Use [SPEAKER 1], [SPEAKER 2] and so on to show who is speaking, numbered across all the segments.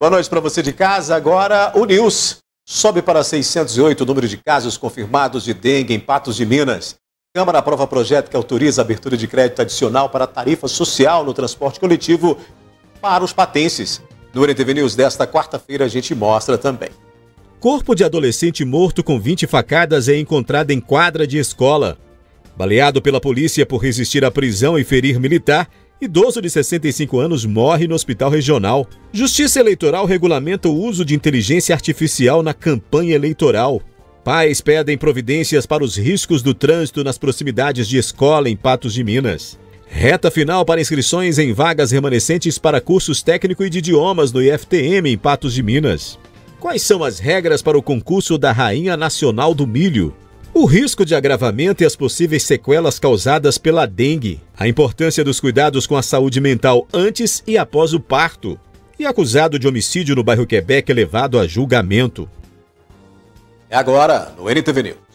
[SPEAKER 1] Boa noite para você de casa. Agora o News sobe para 608 o número de casos confirmados de dengue em Patos de Minas. Câmara aprova projeto que autoriza a abertura de crédito adicional para tarifa social no transporte coletivo para os patenses. No NTV News desta quarta-feira a gente mostra também. Corpo de adolescente morto com 20 facadas é encontrado em quadra de escola. Baleado pela polícia por resistir à prisão e ferir militar, Idoso de 65 anos morre no hospital regional. Justiça Eleitoral regulamenta o uso de inteligência artificial na campanha eleitoral. Pais pedem providências para os riscos do trânsito nas proximidades de escola em Patos de Minas. Reta final para inscrições em vagas remanescentes para cursos técnico e de idiomas no IFTM em Patos de Minas. Quais são as regras para o concurso da Rainha Nacional do Milho? o risco de agravamento e as possíveis sequelas causadas pela dengue, a importância dos cuidados com a saúde mental antes e após o parto, e acusado de homicídio no bairro Quebec levado a julgamento. É agora no NTV News.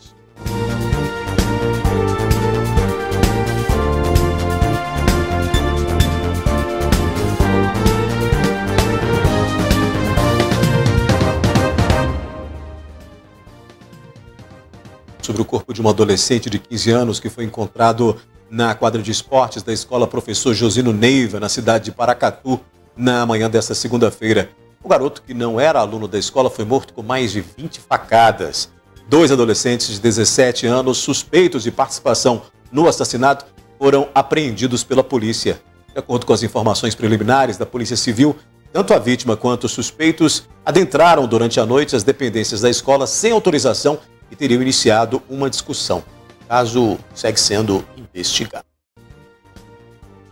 [SPEAKER 1] sobre o corpo de um adolescente de 15 anos que foi encontrado na quadra de esportes da escola Professor Josino Neiva, na cidade de Paracatu, na manhã desta segunda-feira. O garoto, que não era aluno da escola, foi morto com mais de 20 facadas. Dois adolescentes de 17 anos, suspeitos de participação no assassinato, foram apreendidos pela polícia. De acordo com as informações preliminares da Polícia Civil, tanto a vítima quanto os suspeitos adentraram durante a noite as dependências da escola sem autorização e teriam iniciado uma discussão. O caso segue sendo investigado.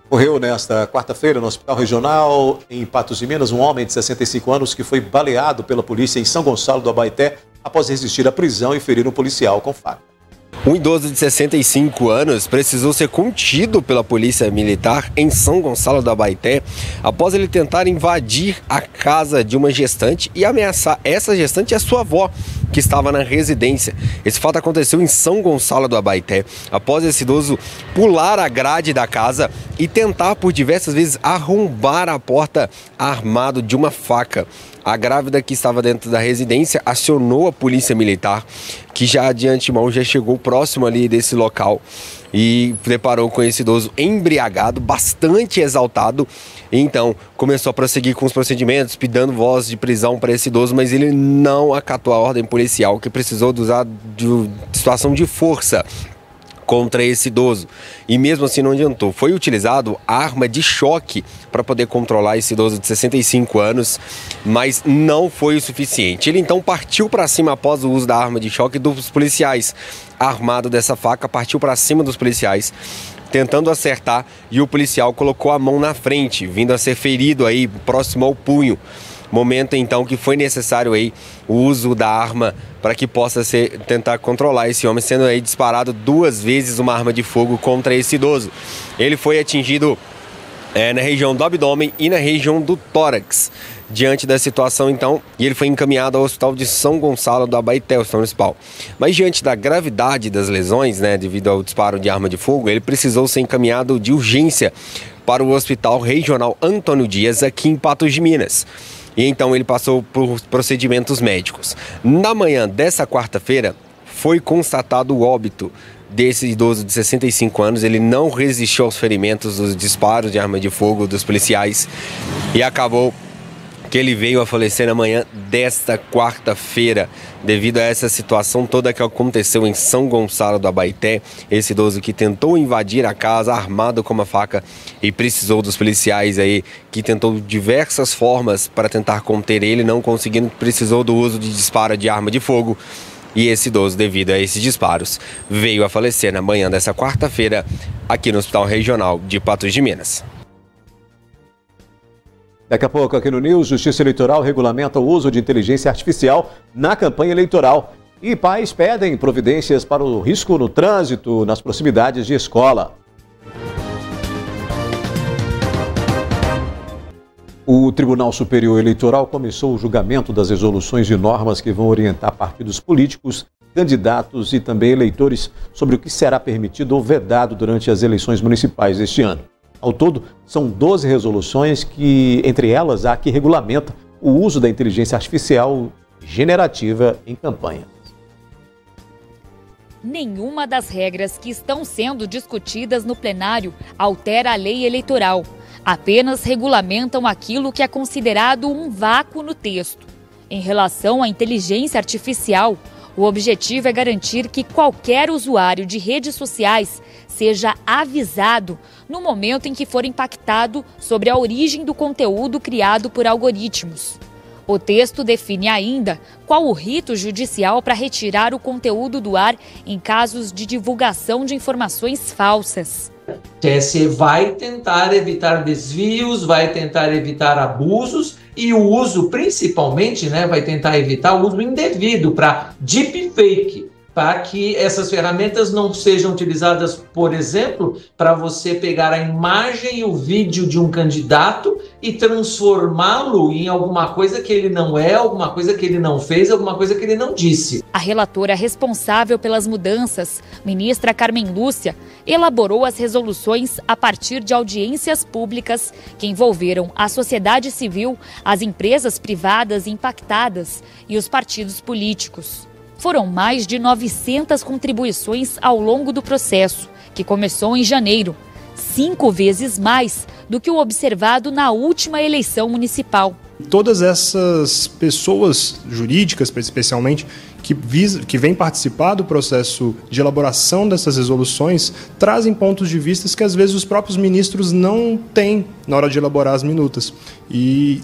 [SPEAKER 1] Morreu nesta quarta-feira no Hospital Regional, em Patos de Minas, um homem de 65 anos que foi baleado pela polícia em São Gonçalo do Abaeté após resistir à prisão e ferir um
[SPEAKER 2] policial com faca. Um idoso de 65 anos precisou ser contido pela polícia militar em São Gonçalo da Baité após ele tentar invadir a casa de uma gestante e ameaçar essa gestante e a sua avó, que estava na residência. Esse fato aconteceu em São Gonçalo do Abaité, após esse idoso pular a grade da casa e tentar por diversas vezes arrombar a porta armado de uma faca. A grávida que estava dentro da residência acionou a polícia militar, que já de antemão já chegou próximo ali desse local e deparou com esse idoso embriagado, bastante exaltado. Então, começou a prosseguir com os procedimentos, pedindo voz de prisão para esse idoso, mas ele não acatou a ordem policial, que precisou de usar de situação de força contra esse idoso. E mesmo assim não adiantou. Foi utilizado arma de choque para poder controlar esse idoso de 65 anos, mas não foi o suficiente. Ele então partiu para cima após o uso da arma de choque dos policiais. Armado dessa faca, partiu para cima dos policiais tentando acertar e o policial colocou a mão na frente, vindo a ser ferido aí próximo ao punho. Momento então que foi necessário aí o uso da arma para que possa ser, tentar controlar esse homem, sendo aí disparado duas vezes uma arma de fogo contra esse idoso. Ele foi atingido é, na região do abdômen e na região do tórax. Diante da situação, então, e ele foi encaminhado ao Hospital de São Gonçalo do Abaeté, o São Municipal. Mas diante da gravidade das lesões, né, devido ao disparo de arma de fogo, ele precisou ser encaminhado de urgência para o Hospital Regional Antônio Dias, aqui em Patos de Minas e então ele passou por procedimentos médicos. Na manhã dessa quarta-feira, foi constatado o óbito desse idoso de 65 anos. Ele não resistiu aos ferimentos dos disparos de arma de fogo dos policiais e acabou que ele veio a falecer na manhã desta quarta-feira. Devido a essa situação toda que aconteceu em São Gonçalo do Abaeté, esse idoso que tentou invadir a casa armado com uma faca e precisou dos policiais aí, que tentou diversas formas para tentar conter ele, não conseguindo, precisou do uso de disparo de arma de fogo e esse idoso, devido a esses disparos, veio a falecer na manhã dessa quarta-feira aqui no Hospital Regional de Patos de Minas.
[SPEAKER 1] Daqui a pouco aqui no News, Justiça Eleitoral regulamenta o uso de inteligência artificial na campanha eleitoral. E pais pedem providências para o risco no trânsito nas proximidades de escola. O Tribunal Superior Eleitoral começou o julgamento das resoluções de normas que vão orientar partidos políticos, candidatos e também eleitores sobre o que será permitido ou vedado durante as eleições municipais deste ano. Ao todo, são 12 resoluções que, entre elas, há que regulamenta o uso da inteligência artificial generativa em campanha.
[SPEAKER 3] Nenhuma das regras que estão sendo discutidas no plenário altera a lei eleitoral. Apenas regulamentam aquilo que é considerado um vácuo no texto. Em relação à inteligência artificial, o objetivo é garantir que qualquer usuário de redes sociais seja avisado no momento em que for impactado sobre a origem do conteúdo criado por algoritmos. O texto define ainda qual o rito judicial para retirar o conteúdo do ar em casos de divulgação de informações falsas. O
[SPEAKER 4] TSE vai tentar evitar desvios, vai tentar evitar abusos e o uso, principalmente, né, vai tentar evitar o uso indevido para deepfake, para que essas ferramentas não sejam utilizadas, por exemplo, para você pegar a imagem e o vídeo de um candidato e transformá-lo em alguma coisa
[SPEAKER 5] que ele não é, alguma coisa que ele não fez, alguma coisa que ele não disse.
[SPEAKER 3] A relatora responsável pelas mudanças, ministra Carmen Lúcia, elaborou as resoluções a partir de audiências públicas que envolveram a sociedade civil, as empresas privadas impactadas e os partidos políticos. Foram mais de 900 contribuições ao longo do processo, que começou em janeiro, cinco vezes mais do que o observado na última eleição municipal. Todas
[SPEAKER 6] essas pessoas jurídicas, especialmente, que, visa, que vem participar do processo de elaboração dessas resoluções trazem pontos de vista que às vezes os próprios ministros não têm na hora de elaborar as minutas. E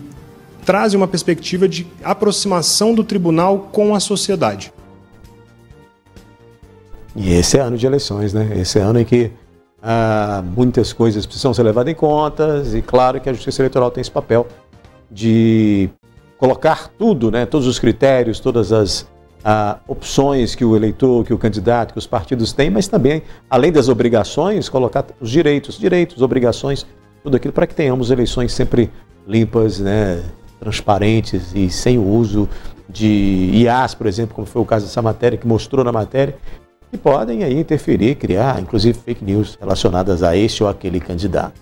[SPEAKER 6] trazem uma perspectiva de aproximação do tribunal com a sociedade.
[SPEAKER 1] E esse é ano de eleições, né? Esse é ano em que ah, muitas coisas precisam ser levadas em conta, e claro que a Justiça Eleitoral tem esse papel de colocar tudo, né? Todos os critérios, todas as ah, opções que o eleitor, que o candidato, que os partidos têm, mas também, além das obrigações, colocar os direitos, direitos, obrigações, tudo aquilo para que tenhamos eleições sempre limpas, né? transparentes e sem o uso de IAS, por exemplo, como foi o caso dessa matéria, que mostrou na matéria que podem aí interferir, criar, inclusive, fake news relacionadas a este ou aquele candidato.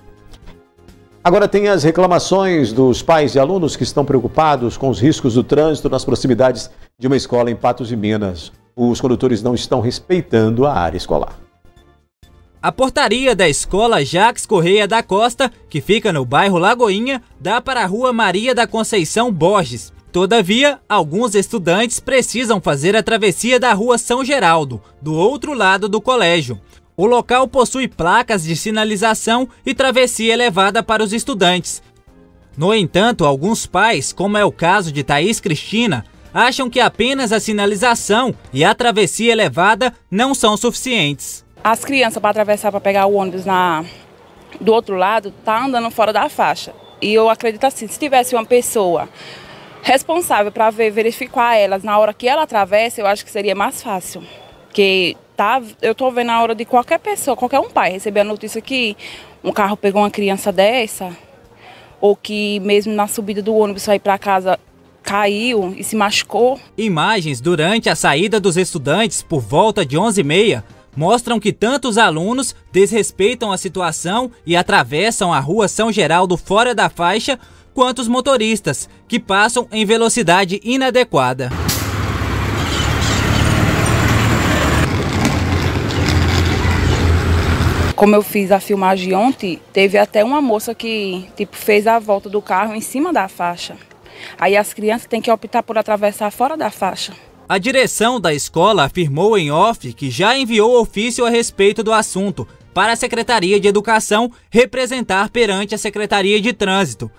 [SPEAKER 1] Agora tem as reclamações dos pais e alunos que estão preocupados com os riscos do trânsito nas proximidades de uma escola em Patos de Minas. Os condutores não estão respeitando a área escolar.
[SPEAKER 7] A portaria da escola Jacques Correia da Costa, que fica no bairro Lagoinha, dá para a rua Maria da Conceição Borges. Todavia, alguns estudantes precisam fazer a travessia da rua São Geraldo, do outro lado do colégio. O local possui placas de sinalização e travessia elevada para os estudantes. No entanto, alguns pais, como é o caso de Thaís Cristina, acham que apenas a sinalização e a travessia elevada não são suficientes.
[SPEAKER 8] As crianças para atravessar para pegar o ônibus na... do outro lado tá andando fora da faixa. E eu acredito assim, se tivesse uma pessoa responsável para ver, verificar elas na hora que ela atravessa, eu acho que seria mais fácil. Porque tá, eu estou vendo a hora de qualquer pessoa, qualquer um pai receber a notícia que um carro pegou uma criança dessa, ou que mesmo na subida do ônibus aí para casa caiu e se machucou.
[SPEAKER 7] Imagens durante a saída dos estudantes por volta de 11h30 mostram que tantos alunos desrespeitam a situação e atravessam a rua São Geraldo fora da faixa quanto os motoristas, que passam em velocidade inadequada.
[SPEAKER 8] Como eu fiz a filmagem ontem, teve até uma moça que tipo, fez a volta do carro em cima da faixa. Aí as crianças têm que optar por atravessar fora da faixa.
[SPEAKER 7] A direção da escola afirmou em off que já enviou ofício a respeito do assunto para a Secretaria de Educação representar perante a Secretaria de Trânsito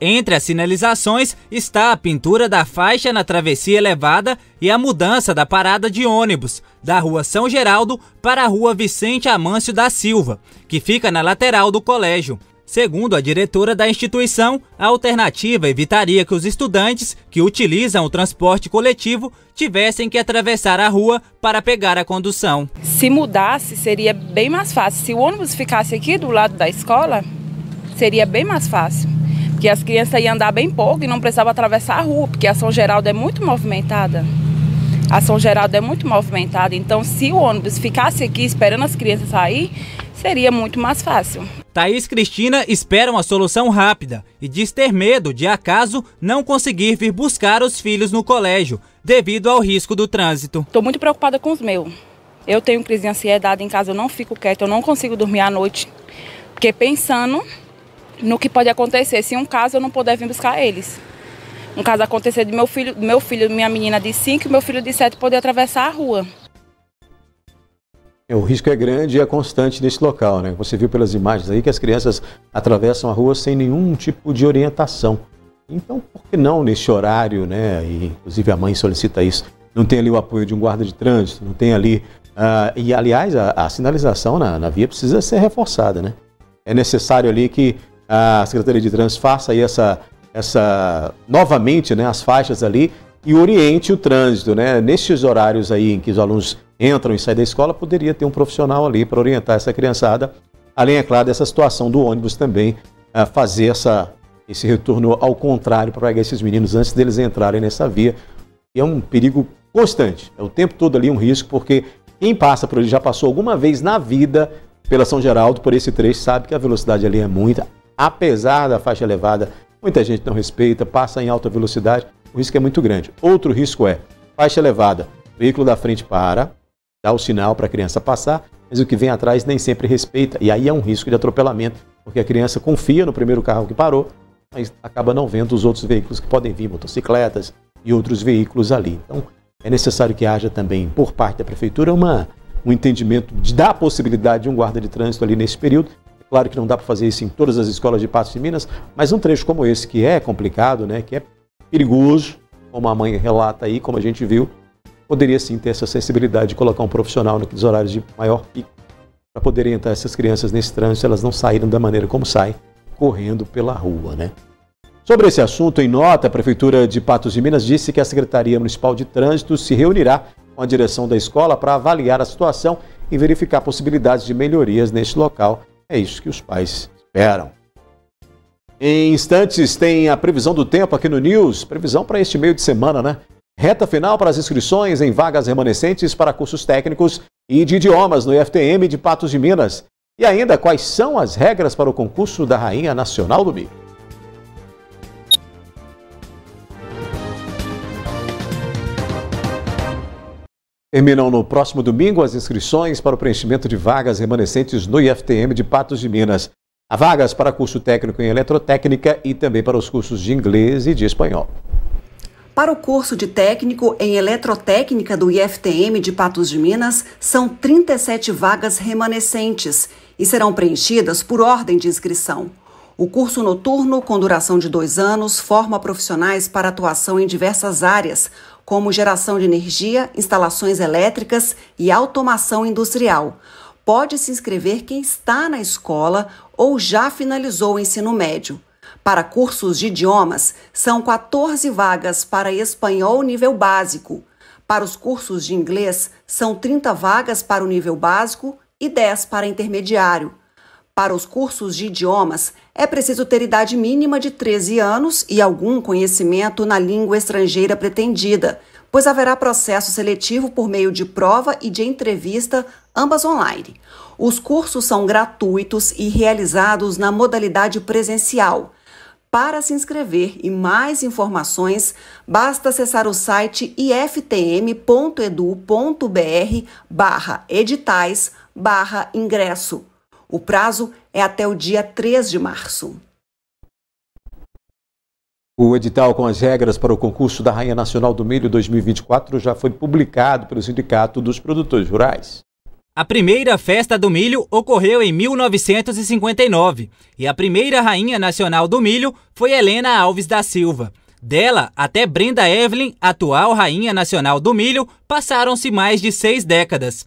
[SPEAKER 7] entre as sinalizações está a pintura da faixa na travessia elevada e a mudança da parada de ônibus da Rua São Geraldo para a Rua Vicente Amâncio da Silva, que fica na lateral do colégio. Segundo a diretora da instituição, a alternativa evitaria que os estudantes que utilizam o transporte coletivo tivessem que atravessar a rua para pegar a condução.
[SPEAKER 8] Se mudasse, seria bem mais fácil. Se o ônibus ficasse aqui do lado da escola, seria bem mais fácil que as crianças iam andar bem pouco e não precisavam atravessar a rua, porque a São Geraldo é muito movimentada. A São Geraldo é muito movimentada, então se o ônibus ficasse aqui esperando as crianças sair, seria muito mais fácil.
[SPEAKER 7] Thaís Cristina espera uma solução rápida e diz ter medo de, acaso, não conseguir vir buscar os filhos no colégio, devido ao risco do trânsito.
[SPEAKER 8] Estou muito preocupada com os meus. Eu tenho crise de ansiedade em casa, eu não fico quieta, eu não consigo dormir à noite. Porque pensando no que pode acontecer se um caso eu não puder vir buscar eles. Um caso acontecer de meu filho, meu filho, minha menina de 5 e meu filho de 7 poder atravessar a rua.
[SPEAKER 1] É, o risco é grande e é constante nesse local, né? Você viu pelas imagens aí que as crianças atravessam a rua sem nenhum tipo de orientação. Então, por que não nesse horário, né? E, inclusive a mãe solicita isso. Não tem ali o apoio de um guarda de trânsito, não tem ali. Uh, e aliás, a, a sinalização na, na via precisa ser reforçada, né? É necessário ali que a Secretaria de Trânsito faça aí essa, essa novamente né, as faixas ali e oriente o trânsito, né? nesses horários aí em que os alunos entram e saem da escola, poderia ter um profissional ali para orientar essa criançada. Além, é claro, dessa situação do ônibus também, a ah, fazer essa, esse retorno ao contrário para pegar esses meninos antes deles entrarem nessa via. E é um perigo constante, é o tempo todo ali um risco, porque quem passa por ele já passou alguma vez na vida pela São Geraldo, por esse trecho, sabe que a velocidade ali é muita, apesar da faixa elevada, muita gente não respeita, passa em alta velocidade, o risco é muito grande. Outro risco é faixa elevada, o veículo da frente para, dá o sinal para a criança passar, mas o que vem atrás nem sempre respeita, e aí é um risco de atropelamento, porque a criança confia no primeiro carro que parou, mas acaba não vendo os outros veículos que podem vir, motocicletas e outros veículos ali. Então, é necessário que haja também, por parte da prefeitura, uma, um entendimento de, da possibilidade de um guarda de trânsito ali nesse período, Claro que não dá para fazer isso em todas as escolas de Patos de Minas, mas um trecho como esse, que é complicado, né, que é perigoso, como a mãe relata aí, como a gente viu, poderia sim ter essa sensibilidade de colocar um profissional nos horários de maior pico para poder orientar essas crianças nesse trânsito, elas não saíram da maneira como saem, correndo pela rua, né? Sobre esse assunto, em nota, a Prefeitura de Patos de Minas disse que a Secretaria Municipal de Trânsito se reunirá com a direção da escola para avaliar a situação e verificar possibilidades de melhorias neste local é isso que os pais esperam. Em instantes tem a previsão do tempo aqui no News, previsão para este meio de semana, né? Reta final para as inscrições em vagas remanescentes para cursos técnicos e de idiomas no IFTM de Patos de Minas. E ainda, quais são as regras para o concurso da Rainha Nacional do Bico? Terminam no próximo domingo as inscrições para o preenchimento de vagas remanescentes no IFTM de Patos de Minas. Há vagas para curso técnico em eletrotécnica e também para os cursos de inglês e de espanhol.
[SPEAKER 5] Para o curso de técnico em eletrotécnica do IFTM de Patos de Minas, são 37 vagas remanescentes e serão preenchidas por ordem de inscrição. O curso noturno, com duração de dois anos, forma profissionais para atuação em diversas áreas, como geração de energia, instalações elétricas e automação industrial. Pode se inscrever quem está na escola ou já finalizou o ensino médio. Para cursos de idiomas, são 14 vagas para espanhol nível básico. Para os cursos de inglês, são 30 vagas para o nível básico e 10 para intermediário. Para os cursos de idiomas, é preciso ter idade mínima de 13 anos e algum conhecimento na língua estrangeira pretendida, pois haverá processo seletivo por meio de prova e de entrevista, ambas online. Os cursos são gratuitos e realizados na modalidade presencial. Para se inscrever e mais informações, basta acessar o site iftm.edu.br barra editais barra ingresso. O prazo é é até o dia 3 de março.
[SPEAKER 1] O edital com as regras para o concurso da Rainha Nacional do Milho 2024 já foi publicado pelo Sindicato dos Produtores Rurais.
[SPEAKER 7] A primeira festa do milho ocorreu em 1959 e a primeira rainha nacional do milho foi Helena Alves da Silva. Dela até Brenda Evelyn, atual rainha nacional do milho, passaram-se mais de seis décadas.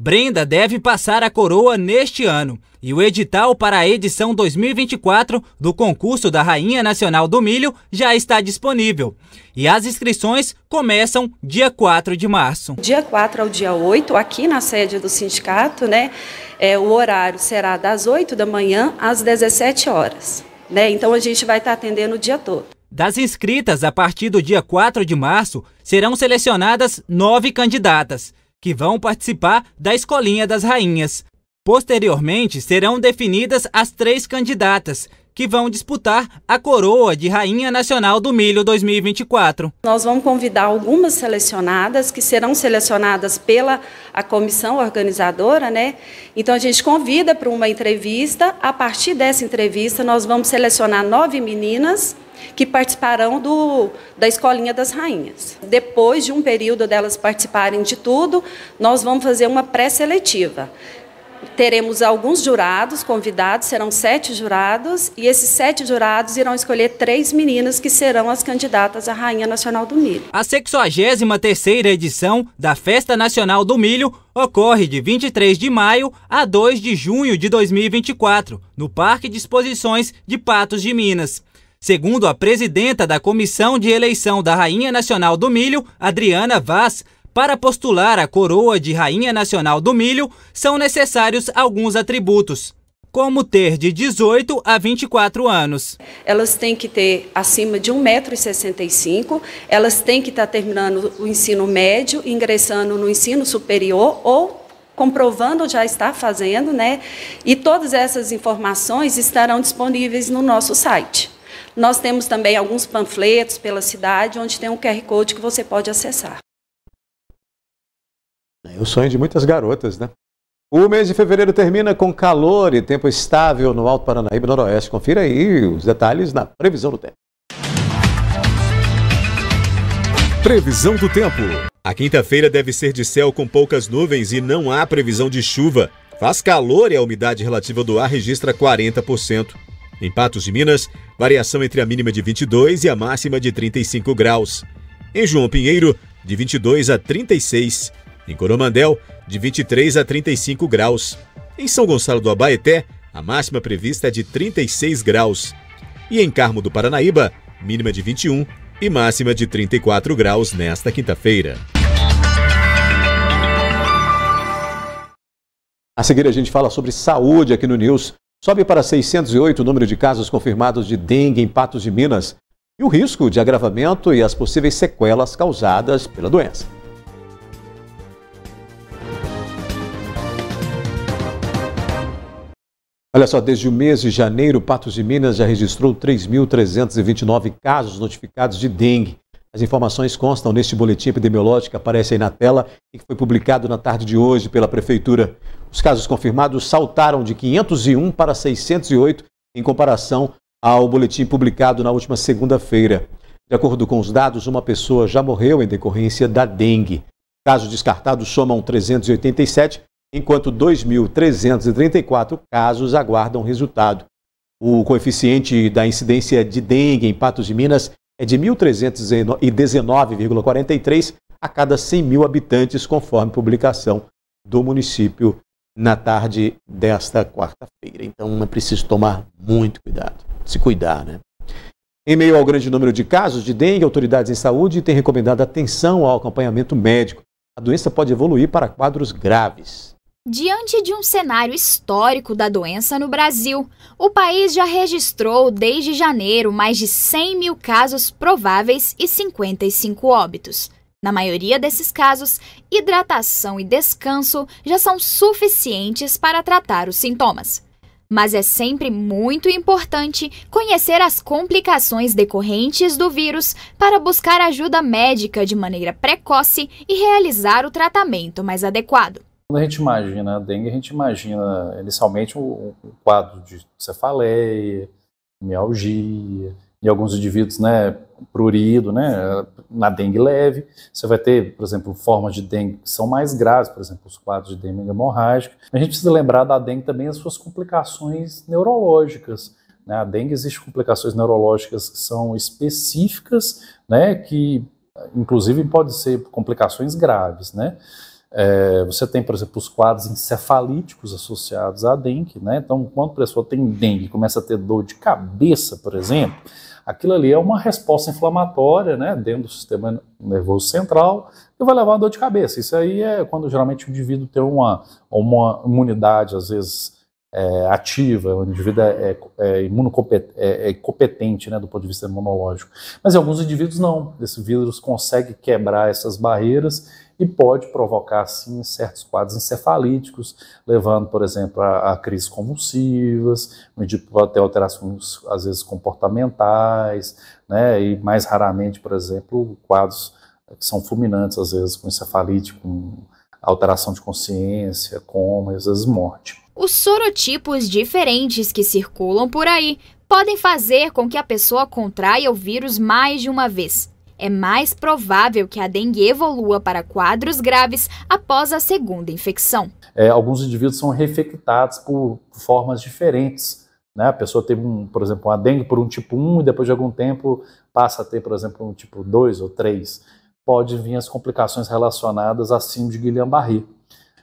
[SPEAKER 7] Brenda deve passar a coroa neste ano e o edital para a edição 2024 do concurso da Rainha Nacional do Milho já está disponível. E as inscrições começam dia 4 de março.
[SPEAKER 9] Dia 4 ao dia 8, aqui na sede do sindicato, né? É, o horário será das 8 da manhã às 17 horas. Né? Então a gente vai estar atendendo o dia todo.
[SPEAKER 7] Das inscritas a partir do dia 4 de março, serão selecionadas nove candidatas que vão participar da Escolinha das Rainhas. Posteriormente, serão definidas as três candidatas, que vão disputar a coroa de Rainha Nacional do Milho 2024.
[SPEAKER 9] Nós vamos convidar algumas selecionadas, que serão selecionadas pela a comissão organizadora, né? Então a gente convida para uma entrevista. A partir dessa entrevista, nós vamos selecionar nove meninas que participarão do, da Escolinha das Rainhas. Depois de um período delas participarem de tudo, nós vamos fazer uma pré-seletiva. Teremos alguns jurados convidados, serão sete jurados, e esses sete jurados irão escolher três meninas que serão as candidatas à Rainha Nacional do Milho.
[SPEAKER 7] A 63 edição da Festa Nacional do Milho ocorre de 23 de maio a 2 de junho de 2024, no Parque de Exposições de Patos de Minas. Segundo a presidenta da Comissão de Eleição da Rainha Nacional do Milho, Adriana Vaz, para postular a coroa de Rainha Nacional do Milho, são necessários alguns atributos, como ter de 18 a 24 anos.
[SPEAKER 9] Elas têm que ter acima de 1,65m, elas têm que estar terminando o ensino médio, ingressando no ensino superior ou comprovando já está fazendo, né? E todas essas informações estarão disponíveis no nosso site. Nós temos também alguns panfletos pela cidade, onde tem um QR Code que você pode acessar.
[SPEAKER 1] É o sonho de muitas garotas, né? O mês de fevereiro termina com calor e tempo estável no Alto Paranaíba Noroeste. Confira aí os detalhes na previsão do tempo. Previsão do tempo. A quinta-feira deve ser de céu com poucas nuvens e não há previsão de chuva. Faz calor e a umidade relativa do ar registra 40%. Em Patos de Minas, variação entre a mínima de 22 e a máxima de 35 graus. Em João Pinheiro, de 22 a 36. Em Coromandel, de 23 a 35 graus. Em São Gonçalo do Abaeté, a máxima prevista é de 36 graus. E em Carmo do Paranaíba, mínima de 21 e máxima de 34 graus nesta quinta-feira. A seguir a gente fala sobre saúde aqui no News. Sobe para 608 o número de casos confirmados de dengue em Patos de Minas e o risco de agravamento e as possíveis sequelas causadas pela doença. Olha só, desde o mês de janeiro, Patos de Minas já registrou 3.329 casos notificados de dengue. As informações constam neste boletim epidemiológico que aparece aí na tela e que foi publicado na tarde de hoje pela Prefeitura. Os casos confirmados saltaram de 501 para 608 em comparação ao boletim publicado na última segunda-feira. De acordo com os dados, uma pessoa já morreu em decorrência da dengue. Casos descartados somam 387, enquanto 2.334 casos aguardam resultado. O coeficiente da incidência de dengue em Patos de Minas é de 1.319,43 a cada 100 mil habitantes, conforme publicação do município na tarde desta quarta-feira. Então é preciso tomar muito cuidado, se cuidar, né? Em meio ao grande número de casos de dengue, autoridades em saúde têm recomendado atenção ao acompanhamento médico. A doença pode evoluir para quadros graves.
[SPEAKER 10] Diante de um cenário histórico da doença no Brasil, o país já registrou desde janeiro mais de 100 mil casos prováveis e 55 óbitos. Na maioria desses casos, hidratação e descanso já são suficientes para tratar os sintomas. Mas é sempre muito importante conhecer as complicações decorrentes do vírus para buscar ajuda médica de maneira precoce e realizar o tratamento mais adequado.
[SPEAKER 11] Quando a gente imagina a dengue, a gente imagina inicialmente um, quadro de cefaleia, mialgia, em alguns indivíduos, né, prurido, né, na dengue leve. Você vai ter, por exemplo, formas de dengue que são mais graves, por exemplo, os quadros de dengue hemorrágica. A gente precisa lembrar da dengue também as suas complicações neurológicas. Né? A dengue existe complicações neurológicas que são específicas, né, que inclusive podem ser complicações graves, né. É, você tem, por exemplo, os quadros encefalíticos associados à dengue, né? Então, quando a pessoa tem dengue, começa a ter dor de cabeça, por exemplo, Aquilo ali é uma resposta inflamatória, né, dentro do sistema nervoso central, que vai levar a dor de cabeça. Isso aí é quando geralmente o indivíduo tem uma, uma imunidade, às vezes, é, ativa, o indivíduo é, é, é imunocompetente, é, é competente, né, do ponto de vista imunológico. Mas alguns indivíduos não. Esse vírus consegue quebrar essas barreiras e pode provocar, sim, certos quadros encefalíticos, levando, por exemplo, a, a crises convulsivas, pode ter alterações, às vezes, comportamentais, né, e mais raramente, por exemplo, quadros que são fulminantes, às vezes, com encefalite, com alteração de consciência, coma, às vezes morte.
[SPEAKER 10] Os sorotipos diferentes que circulam por aí podem fazer com que a pessoa contraia o vírus mais de uma vez. É mais provável que a dengue evolua para quadros graves após a segunda infecção.
[SPEAKER 11] É, alguns indivíduos são reinfectados por formas diferentes. Né? A pessoa teve, um, por exemplo, uma dengue por um tipo 1 e depois de algum tempo passa a ter, por exemplo, um tipo 2 ou 3. Pode vir as complicações relacionadas a síndrome de Guillain-Barré.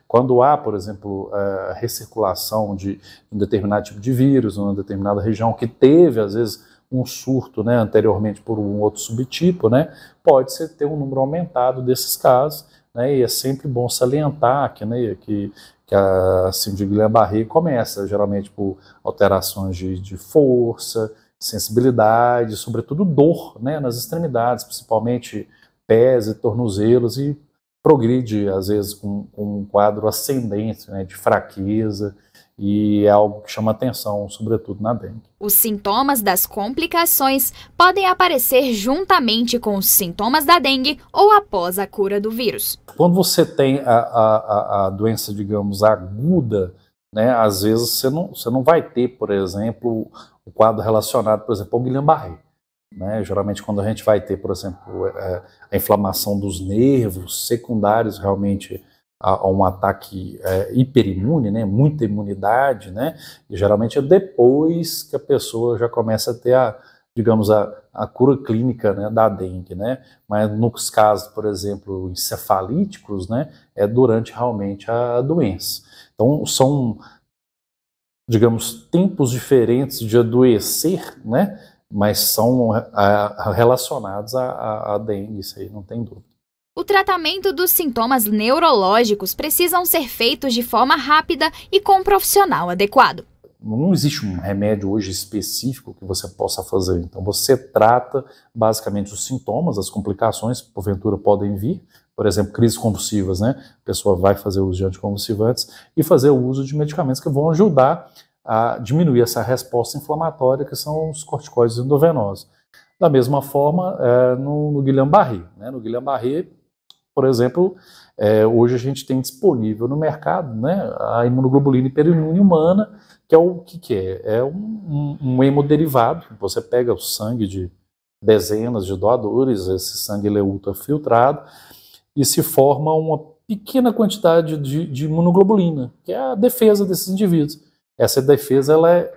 [SPEAKER 11] Quando há, por exemplo, é, recirculação de um determinado tipo de vírus, uma determinada região que teve, às vezes, um surto né, anteriormente por um outro subtipo, né, pode ser ter um número aumentado desses casos, né, e é sempre bom salientar que, né, que, que a síndrome de Guillain-Barré começa geralmente por alterações de, de força, sensibilidade, sobretudo dor né, nas extremidades, principalmente pés e tornozelos, e progride, às vezes, com, com um quadro ascendente né, de fraqueza, e é algo que chama atenção, sobretudo na dengue.
[SPEAKER 10] Os sintomas das complicações podem aparecer juntamente com os sintomas da dengue ou após a cura do vírus.
[SPEAKER 11] Quando você tem a, a, a doença, digamos, aguda, né, às vezes você não, você não vai ter, por exemplo, o quadro relacionado, por exemplo, ao Guillain-Barré. Né? Geralmente, quando a gente vai ter, por exemplo, é, a inflamação dos nervos secundários realmente a, a um ataque é, hiperimune, né, muita imunidade, né, e geralmente é depois que a pessoa já começa a ter a, digamos, a, a cura clínica né, da dengue, né? Mas nos casos, por exemplo, encefalíticos, né, é durante realmente a doença. Então, são, digamos, tempos diferentes de adoecer, né? Mas são a, é, a relacionados à dengue, isso aí não tem dúvida.
[SPEAKER 10] O tratamento dos sintomas neurológicos precisam ser feitos de forma rápida e com um profissional adequado.
[SPEAKER 11] Não existe um remédio hoje específico que você possa fazer. Então, você trata basicamente os sintomas, as complicações, que porventura podem vir, por exemplo, crises convulsivas, né? A pessoa vai fazer uso de anticonvulsivantes e fazer o uso de medicamentos que vão ajudar a diminuir essa resposta inflamatória, que são os corticoides endovenosos. Da mesma forma, é, no, no Guillain-Barré. Né? No Guillain-Barré, por exemplo, é, hoje a gente tem disponível no mercado né, a imunoglobulina hiperimune humana, que é o que, que é? É um, um, um hemoderivado. Você pega o sangue de dezenas de doadores, esse sangue ele é ultrafiltrado, e se forma uma pequena quantidade de, de, imunoglobulina, que é a defesa desses indivíduos. Essa defesa ela é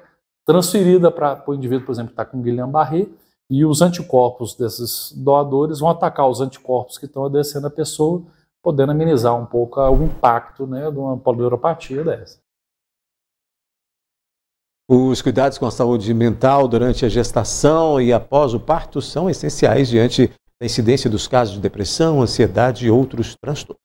[SPEAKER 11] transferida para o indivíduo, por exemplo, que está com Guilherme Barret, e os anticorpos desses doadores vão atacar os anticorpos que estão adescendo a pessoa, podendo amenizar um pouco o impacto né, de uma poliopatia dessa.
[SPEAKER 1] Os cuidados com a saúde mental durante a gestação e após o parto são essenciais diante da incidência dos casos de depressão, ansiedade e outros transtornos.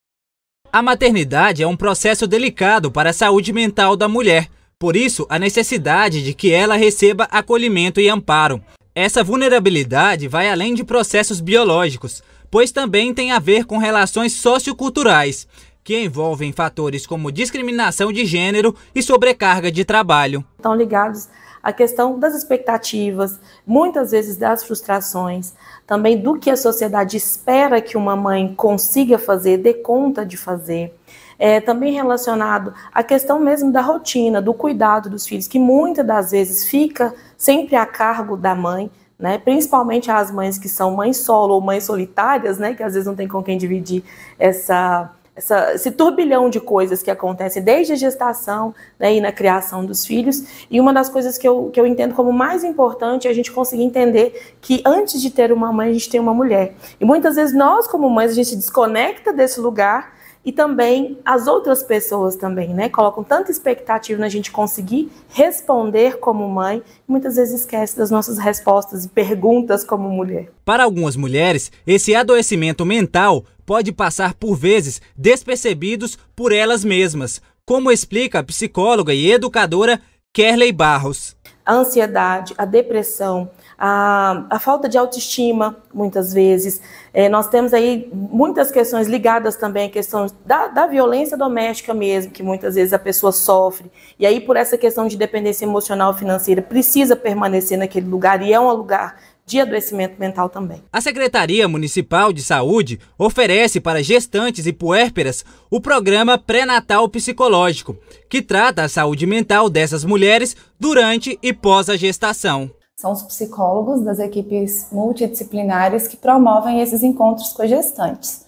[SPEAKER 7] A maternidade é um processo delicado para a saúde mental da mulher. Por isso, a necessidade de que ela receba acolhimento e amparo. Essa vulnerabilidade vai além de processos biológicos, pois também tem a ver com relações socioculturais, que envolvem fatores como discriminação de gênero e sobrecarga de trabalho.
[SPEAKER 12] Estão ligados à questão das expectativas, muitas vezes das frustrações, também do que a sociedade espera que uma mãe consiga fazer, dê conta de fazer é, também relacionado à questão mesmo da rotina, do cuidado dos filhos, que muitas das vezes fica sempre a cargo da mãe, né? principalmente as mães que são mães solo ou mães solitárias, né? que às vezes não tem com quem dividir essa, essa, esse turbilhão de coisas que acontece desde a gestação né, e na criação dos filhos. E uma das coisas que eu, que eu entendo como mais importante é a gente conseguir entender que antes de ter uma mãe, a gente tem uma mulher. E muitas vezes nós, como mães, a gente se desconecta desse lugar e também as outras pessoas também, né? Colocam tanta expectativa na gente conseguir responder como mãe, muitas vezes esquece das nossas respostas e perguntas como mulher.
[SPEAKER 7] Para algumas mulheres, esse adoecimento mental pode passar por vezes despercebidos por elas mesmas, como explica a psicóloga e educadora Kerley Barros.
[SPEAKER 12] A ansiedade, a depressão, a, a falta de autoestima, muitas vezes. É, nós temos aí muitas questões ligadas também à questão da, da violência doméstica mesmo, que muitas vezes a pessoa sofre. E aí, por essa questão de dependência emocional financeira, precisa permanecer naquele lugar, e é um lugar de adoecimento mental também.
[SPEAKER 7] A Secretaria Municipal de Saúde oferece para gestantes e puérperas o programa pré-natal psicológico, que trata a saúde mental dessas mulheres durante e pós a gestação.
[SPEAKER 13] São os psicólogos das equipes multidisciplinares que promovem esses encontros com gestantes.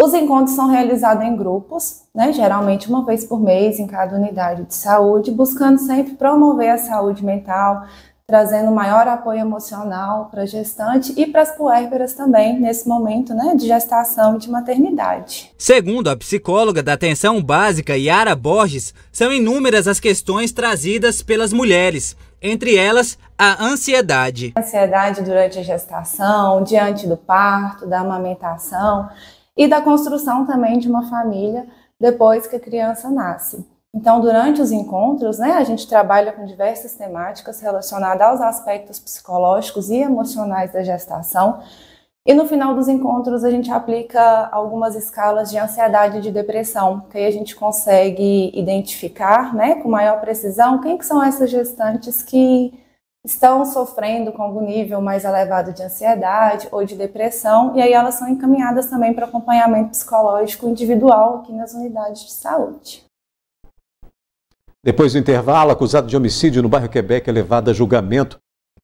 [SPEAKER 13] Os encontros são realizados em grupos, né, geralmente uma vez por mês em cada unidade de saúde, buscando sempre promover a saúde mental, trazendo maior apoio emocional para a gestante e para as puérperas também, nesse momento né, de gestação e de maternidade.
[SPEAKER 7] Segundo a psicóloga da atenção básica Yara Borges, são inúmeras as questões trazidas pelas mulheres entre elas a ansiedade.
[SPEAKER 13] Ansiedade durante a gestação, diante do parto, da amamentação e da construção também de uma família depois que a criança nasce. Então, durante os encontros, né, a gente trabalha com diversas temáticas relacionadas aos aspectos psicológicos e emocionais da gestação, e no final dos encontros a gente aplica algumas escalas de ansiedade e de depressão, que aí a gente consegue identificar, né, com maior precisão, quem que são essas gestantes que estão sofrendo com algum nível mais elevado de ansiedade ou de depressão, e aí elas são encaminhadas também para acompanhamento psicológico individual aqui nas unidades de saúde.
[SPEAKER 1] Depois do intervalo, acusado de homicídio no bairro Quebec é levado a julgamento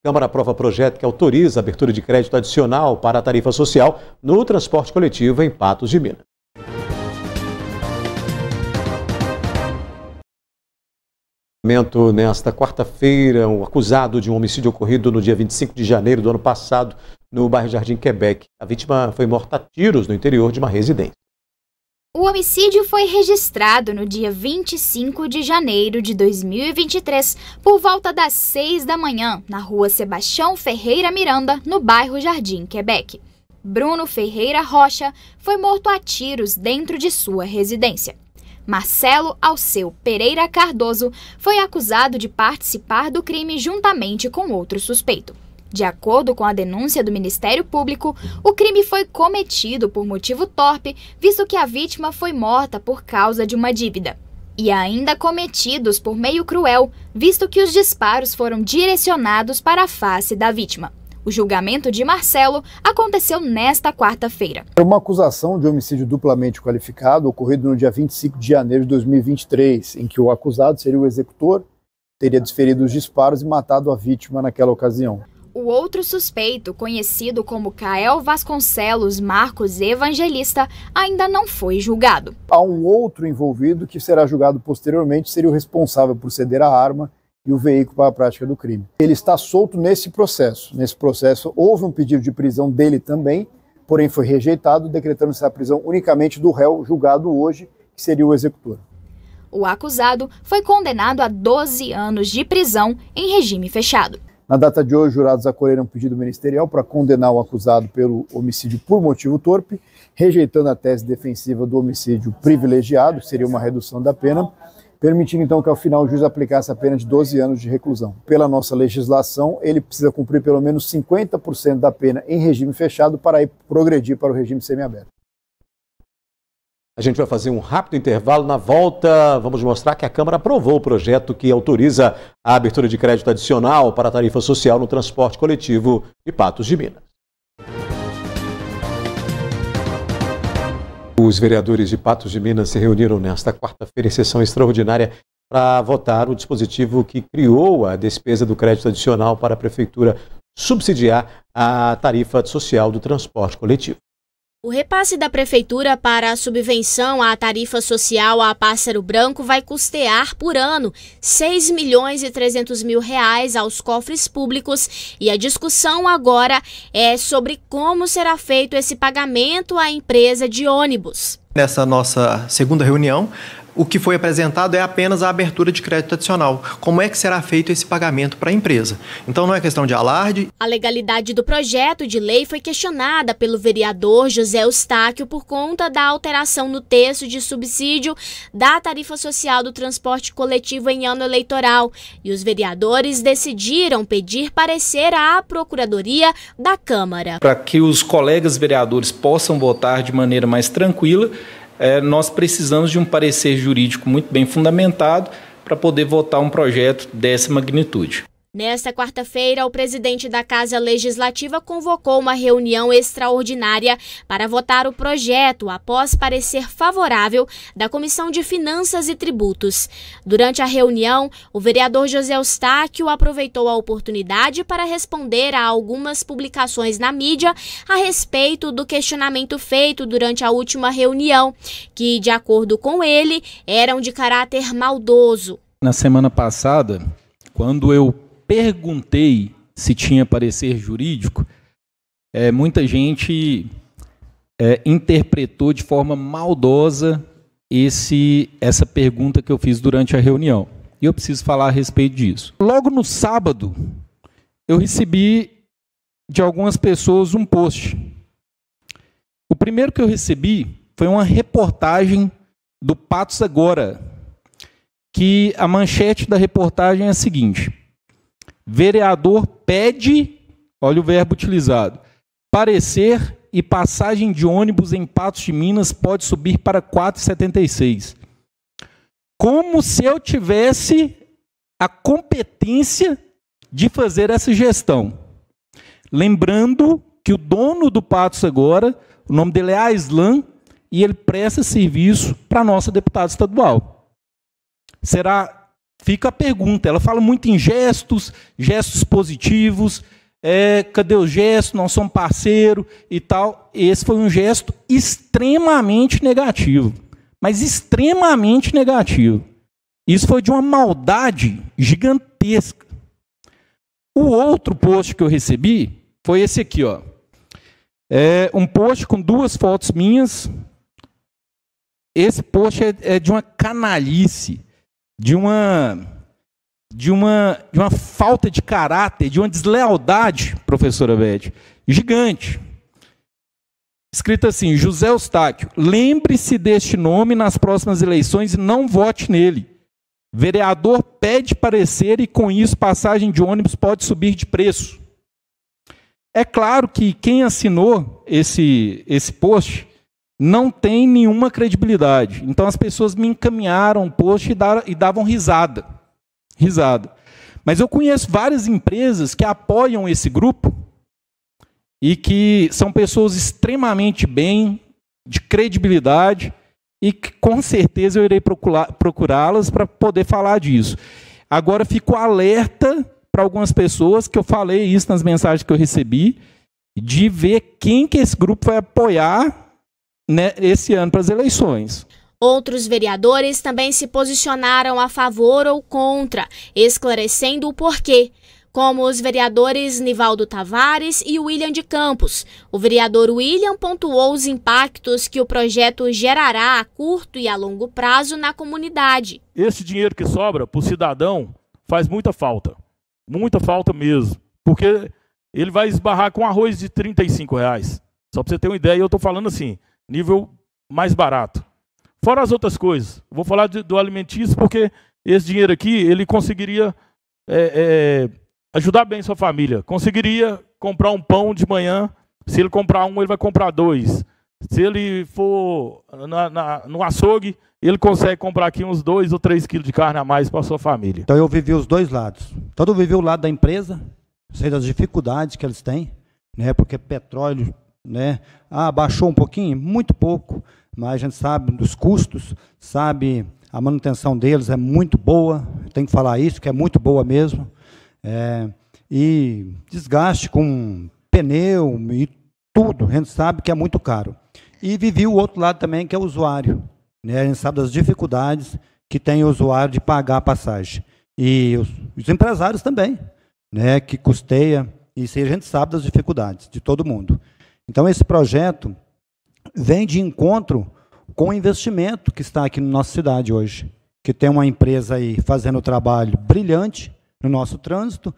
[SPEAKER 1] Câmara aprova projeto que autoriza a abertura de crédito adicional para a tarifa social no transporte coletivo em Patos de Minas. Nesta quarta-feira, o um acusado de um homicídio ocorrido no dia 25 de janeiro do ano passado no bairro Jardim Quebec. A vítima foi morta a tiros no interior de uma residência.
[SPEAKER 10] O homicídio foi registrado no dia 25 de janeiro de 2023, por volta das 6 da manhã, na rua Sebastião Ferreira Miranda, no bairro Jardim, Quebec. Bruno Ferreira Rocha foi morto a tiros dentro de sua residência. Marcelo Alceu Pereira Cardoso foi acusado de participar do crime juntamente com outro suspeito. De acordo com a denúncia do Ministério Público, o crime foi cometido por motivo torpe, visto que a vítima foi morta por causa de uma dívida. E ainda cometidos por meio cruel, visto que os disparos foram direcionados para a face da vítima. O julgamento de Marcelo aconteceu nesta quarta-feira.
[SPEAKER 6] É uma acusação de homicídio duplamente qualificado ocorrido no dia 25 de janeiro de 2023, em que o acusado seria o executor, teria desferido os disparos e matado a vítima naquela ocasião.
[SPEAKER 10] O outro suspeito, conhecido como Cael Vasconcelos Marcos Evangelista, ainda não foi julgado.
[SPEAKER 6] Há um outro envolvido que será julgado posteriormente, seria o responsável por ceder a arma e o veículo para a prática do crime. Ele está solto nesse processo. Nesse processo houve um pedido de prisão dele também, porém foi rejeitado, decretando-se a prisão unicamente do réu julgado hoje, que seria o executor.
[SPEAKER 10] O acusado foi condenado a 12 anos de prisão em regime fechado.
[SPEAKER 6] Na data de hoje, jurados acolheram um pedido ministerial para condenar o acusado pelo homicídio por motivo torpe, rejeitando a tese defensiva do homicídio privilegiado, que seria uma redução da pena, permitindo então que ao final o juiz aplicasse a pena de 12 anos de reclusão. Pela nossa legislação, ele precisa cumprir pelo menos 50% da pena em regime fechado para ir progredir para o regime semiaberto.
[SPEAKER 1] A gente vai fazer um rápido intervalo. Na volta, vamos mostrar que a Câmara aprovou o projeto que autoriza a abertura de crédito adicional para a tarifa social no transporte coletivo de Patos de Minas. Os vereadores de Patos de Minas se reuniram nesta quarta-feira em sessão extraordinária para votar o dispositivo que criou a despesa do crédito adicional para a Prefeitura subsidiar a tarifa social do transporte coletivo.
[SPEAKER 14] O repasse da Prefeitura para a subvenção à tarifa social a Pássaro Branco vai custear por ano 6 milhões e 300 mil reais aos cofres públicos e a discussão agora é sobre como será feito esse pagamento à empresa de ônibus.
[SPEAKER 2] Nessa nossa segunda reunião, o que foi apresentado é apenas a abertura de crédito adicional. Como é que será feito esse pagamento para a empresa? Então não é questão de alarde.
[SPEAKER 14] A legalidade do projeto de lei foi questionada pelo vereador José Eustáquio por conta da alteração no texto de subsídio da tarifa social do transporte coletivo em ano eleitoral. E os vereadores decidiram pedir parecer à Procuradoria da Câmara.
[SPEAKER 4] Para que os colegas vereadores possam votar de maneira mais tranquila, é, nós precisamos de um parecer jurídico muito bem fundamentado para poder votar um projeto dessa magnitude.
[SPEAKER 14] Nesta quarta-feira, o presidente da Casa Legislativa convocou uma reunião extraordinária para votar o projeto após parecer favorável da Comissão de Finanças e Tributos. Durante a reunião, o vereador José Eustáquio aproveitou a oportunidade para responder a algumas publicações na mídia a respeito do questionamento feito durante a última reunião, que, de acordo com ele, eram de caráter maldoso.
[SPEAKER 4] Na semana passada, quando eu perguntei se tinha parecer jurídico, é, muita gente é, interpretou de forma maldosa esse, essa pergunta que eu fiz durante a reunião. E eu preciso falar a respeito disso. Logo no sábado, eu recebi de algumas pessoas um post. O primeiro que eu recebi foi uma reportagem do Patos Agora, que a manchete da reportagem é a seguinte: Vereador pede, olha o verbo utilizado, parecer e passagem de ônibus em Patos de Minas pode subir para 4,76. Como se eu tivesse a competência de fazer essa gestão. Lembrando que o dono do Patos agora, o nome dele é Aislan, e ele presta serviço para a nossa deputada estadual. Será Fica a pergunta. Ela fala muito em gestos, gestos positivos. É, cadê o gesto? Nós somos parceiro e tal. Esse foi um gesto extremamente negativo, mas extremamente negativo. Isso foi de uma maldade gigantesca. O outro post que eu recebi foi esse aqui, ó. É um post com duas fotos minhas. Esse post é, é de uma canalice de uma de uma de uma falta de caráter, de uma deslealdade, professora Beth, gigante. Escrito assim: José Eustáquio, lembre-se deste nome nas próximas eleições e não vote nele. Vereador pede parecer e com isso passagem de ônibus pode subir de preço. É claro que quem assinou esse esse post não tem nenhuma credibilidade. Então as pessoas me encaminharam o post e, e davam risada. Risada. Mas eu conheço várias empresas que apoiam esse grupo e que são pessoas extremamente bem, de credibilidade, e que com certeza eu irei procurá-las para poder falar disso. Agora fico alerta para algumas pessoas que eu falei isso nas mensagens que eu recebi, de ver quem que esse grupo vai apoiar né, esse ano para as eleições.
[SPEAKER 14] Outros vereadores também se posicionaram a favor ou contra, esclarecendo o porquê como os vereadores Nivaldo Tavares e William de Campos. O vereador William pontuou os impactos que o projeto gerará a curto e a longo prazo na comunidade.
[SPEAKER 4] Esse dinheiro que sobra para o cidadão faz muita falta, muita falta mesmo, porque ele vai esbarrar com arroz de 35 reais. Só para você ter uma ideia, eu estou falando assim, nível mais barato. Fora as outras coisas. Vou falar de, do alimentício porque esse dinheiro aqui ele conseguiria é, é, ajudar bem sua família. Conseguiria comprar um pão de manhã. Se ele comprar um, ele vai comprar dois. Se ele for na, na, no açougue, ele consegue comprar aqui uns
[SPEAKER 15] dois ou três quilos de carne a mais para sua família. Então eu vivi os dois lados. Então eu vivi o lado da empresa, sei das dificuldades que eles têm, né? Porque petróleo né? Ah, baixou um pouquinho? Muito pouco, mas a gente sabe dos custos, sabe a manutenção deles é muito boa, tem que falar isso, que é muito boa mesmo. É, e desgaste com pneu e tudo, a gente sabe que é muito caro. E vivi o outro lado também, que é o usuário. Né? A gente sabe das dificuldades que tem o usuário de pagar a passagem. E os, os empresários também, né? que custeia, e a gente sabe das dificuldades de todo mundo. Então, esse projeto vem de encontro com o investimento que está aqui na nossa cidade hoje, que tem uma empresa aí fazendo um trabalho brilhante no nosso trânsito,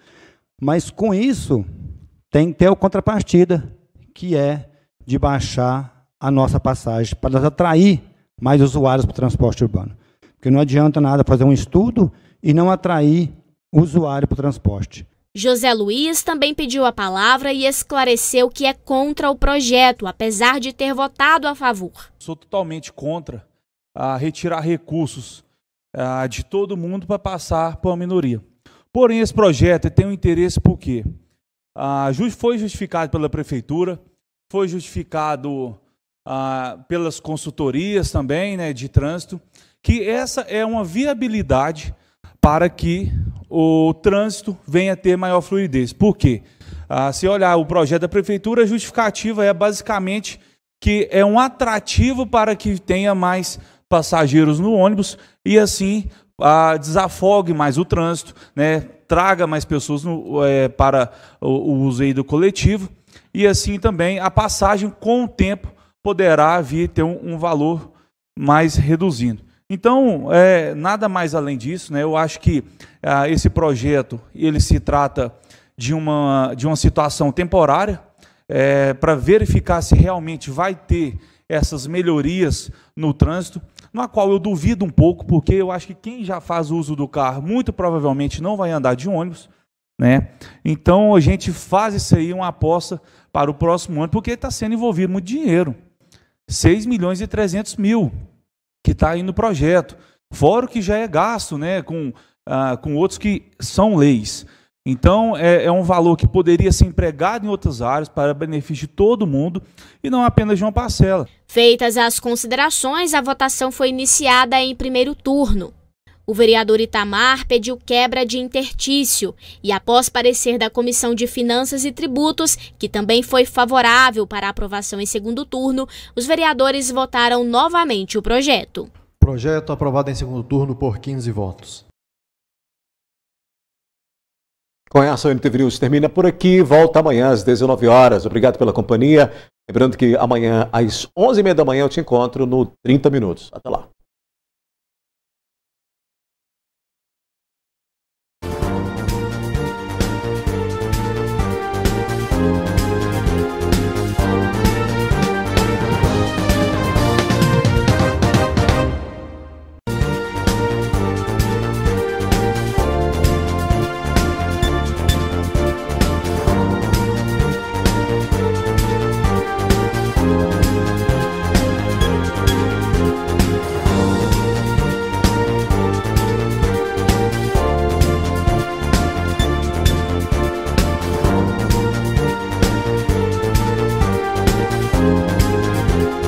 [SPEAKER 15] mas com isso tem que ter a contrapartida, que é de baixar a nossa passagem, para atrair mais usuários para o transporte urbano. Porque não adianta nada fazer um estudo e não atrair usuário para o transporte.
[SPEAKER 14] José Luiz também pediu a palavra e esclareceu que é contra o projeto, apesar de ter votado a favor.
[SPEAKER 16] Sou totalmente contra a retirar recursos a, eh, de todo mundo para passar para a minoria. Porém, esse projeto tem um interesse porque a ah, foi justificado pela prefeitura, foi justificado ah, pelas consultorias também né, de trânsito, que essa é uma viabilidade para que o trânsito venha a ter maior fluidez. Por quê? Ah, se olhar o projeto da prefeitura, a justificativa é basicamente que é um atrativo para que tenha mais passageiros no ônibus e assim ah, desafogue mais o trânsito, né? traga mais pessoas no, é, para o, o uso do coletivo e assim também a passagem com o tempo poderá vir ter um, um valor mais reduzido. Então, é, nada mais além disso, né? eu acho que ah, esse projeto ele se trata de uma, de uma situação temporária é, para verificar se realmente vai ter essas melhorias no trânsito, na qual eu duvido um pouco, porque eu acho que quem já faz uso do carro muito provavelmente não vai andar de ônibus. Né? Então a gente faz isso aí uma aposta para o próximo ano, porque está sendo envolvido muito dinheiro. 6 milhões e 300 mil que está aí no projeto. Fora o que já é gasto né, com, ah, com outros que são leis. Então, é, é, um valor que poderia ser empregado em outras áreas para benefício de todo mundo e não apenas de uma parcela.
[SPEAKER 14] Feitas as considerações, a votação foi iniciada em primeiro turno. O vereador Itamar pediu quebra de intertício e, após parecer da Comissão de Finanças e Tributos, que também foi favorável para aprovação em segundo turno, os vereadores votaram novamente o projeto.
[SPEAKER 1] Projeto aprovado em segundo turno
[SPEAKER 6] por 15 votos.
[SPEAKER 1] Com essa, o NTV News termina por aqui. Volta amanhã às 19 horas. Obrigado pela companhia. Lembrando que amanhã às 11h30 da manhã eu te encontro no 30 Minutos. Até lá.